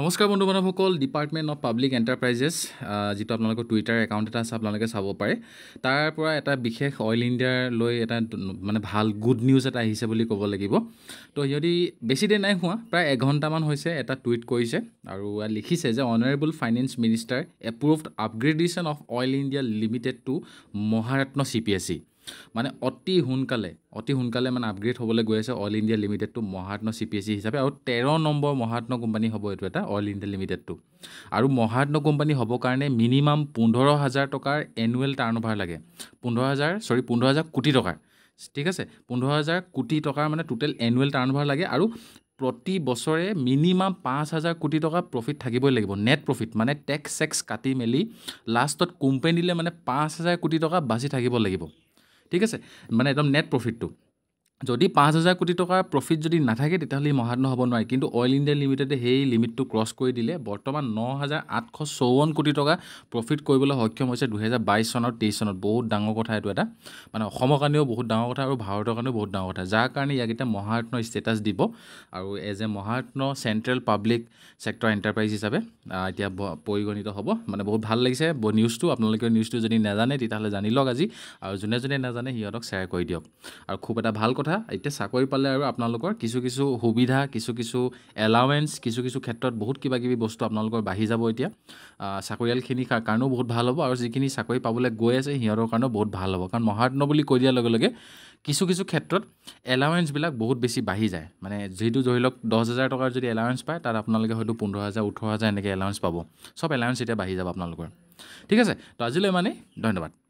নমস্কাৰ বন্ধু বান্ধৱসকল ডিপাৰ্টমেণ্ট অফ পাব্লিক এণ্টাৰপ্ৰাইজেছ যিটো আপোনালোকৰ টুইটাৰ একাউণ্ট এটা আছে আপোনালোকে চাব পাৰে তাৰ পৰা এটা বিশেষ অইল ইণ্ডিয়াৰ লৈ এটা মানে ভাল গুড নিউজ এটা আহিছে বুলি ক'ব লাগিব তো সিহঁতি বেছি দেৰি নাই হোৱা প্ৰায় এঘণ্টামান হৈছে এটা টুইট কৰিছে আৰু লিখিছে যে honourable finance minister approved upgradation of Oil India Limited to Maharatna C P S C মানে অতি সোনকালে অতি সোনকালে মানে আপগ্ৰেড হ'বলৈ গৈ আছে অইল ইণ্ডিয়া লিমিটেডটো Maharatna C P S C হিচাপে আৰু তেৰ নম্বৰ মহাৰত্ন কোম্পানী হ'ব এইটো এটা অইল ইণ্ডিয়া লিমিটেডটো আৰু মহাৰত্ন কোম্পানী হ'বৰ কাৰণে মিনিমাম পোন্ধৰ হাজাৰ টকাৰ এনুৱেল টাৰ্ণ অভাৰ লাগে পোন্ধৰ হাজাৰ চৰি পোন্ধৰ হাজাৰ কোটি টকাৰ ঠিক আছে পোন্ধৰ হাজাৰ কোটি টকাৰ মানে টোটেল এনুৱেল টাৰ্ণ অভাৰ লাগে আৰু প্ৰতি বছৰে মিনিমাম পাঁচ হাজাৰ কোটি টকা প্ৰফিট থাকিবই লাগিব নেট প্ৰফিট মানে টেক্স চেক্স কাটি মেলি লাষ্টত কোম্পেনীলৈ মানে পাঁচ হাজাৰ কোটি টকা বাচি থাকিব লাগিব ঠিক আছে মানে একদম নেট প্ৰফিটটো যদি পাঁচ হাজাৰ কোটি টকাৰ প্ৰফিট যদি নাথাকে তেতিয়াহ'লে ই মহাত্ম হ'ব নোৱাৰে কিন্তু অইল ইণ্ডিয়া লিমিটেডে সেই লিমিটটো ক্ৰছ কৰি দিলে বৰ্তমান ন হাজাৰ আঠশ চৌৱন্ন কোটি টকা প্ৰফিট কৰিবলৈ সক্ষম হৈছে দুহেজাৰ বাইছ চনৰ তেইছ চনত বহুত ডাঙৰ কথা এইটো এটা মানে অসমৰ কাৰণেও বহুত ডাঙৰ কথা আৰু ভাৰতৰ কাৰণেও বহুত ডাঙৰ কথা যাৰ কাৰণে ইয়াক এতিয়া মহাৰত্ন ষ্টেটাছ দিব আৰু as a Maharatna central public sector enterprise হিচাপে এতিয়া পৰিগণিত হ'ব মানে বহুত ভাল লাগিছে নিউজটো আপোনালোকে নিউজটো যদি নাজানে তেতিয়াহ'লে জানি লওক আজি আৰু যোনে যোনে নাজানে সিহঁতক শ্বেয়াৰ কৰি দিয়ক আৰু খুব এটা ভাল কথা কথা এতিয়া চাকৰি পালে আৰু আপোনালোকৰ কিছু কিছু সুবিধা কিছু কিছু এলাৱেঞ্চ কিছু কিছু ক্ষেত্ৰত বহুত কিবা কিবি বস্তু আপোনালোকৰ বাঢ়ি যাব এতিয়া চাকৰিয়ালখিনিৰ কাৰণেও বহুত ভাল হ'ব আৰু যিখিনি চাকৰি পাবলৈ গৈ আছে সিহঁতৰ কাৰণেও বহুত ভাল হ'ব কাৰণ মহাৰত্ন বুলি কৈ দিয়াৰ লগে লগে কিছু কিছু ক্ষেত্ৰত এলাৱেঞ্চবিলাক বহুত বেছি বাঢ়ি যায় মানে যিহেতু ধৰি লওক দহ হাজাৰ টকাৰ যদি এলাৱেঞ্চ পায় তাত আপোনালোকে হয়তো পোন্ধৰ হাজাৰ ওঠৰ হাজাৰ এনেকৈ এলাৱেঞ্চ পাব চব এলাৱেঞ্চ এতিয়া বাঢ়ি যাব আপোনালোকৰ ঠিক আছে তো আজিলৈ ইমানেই ধন্যবাদ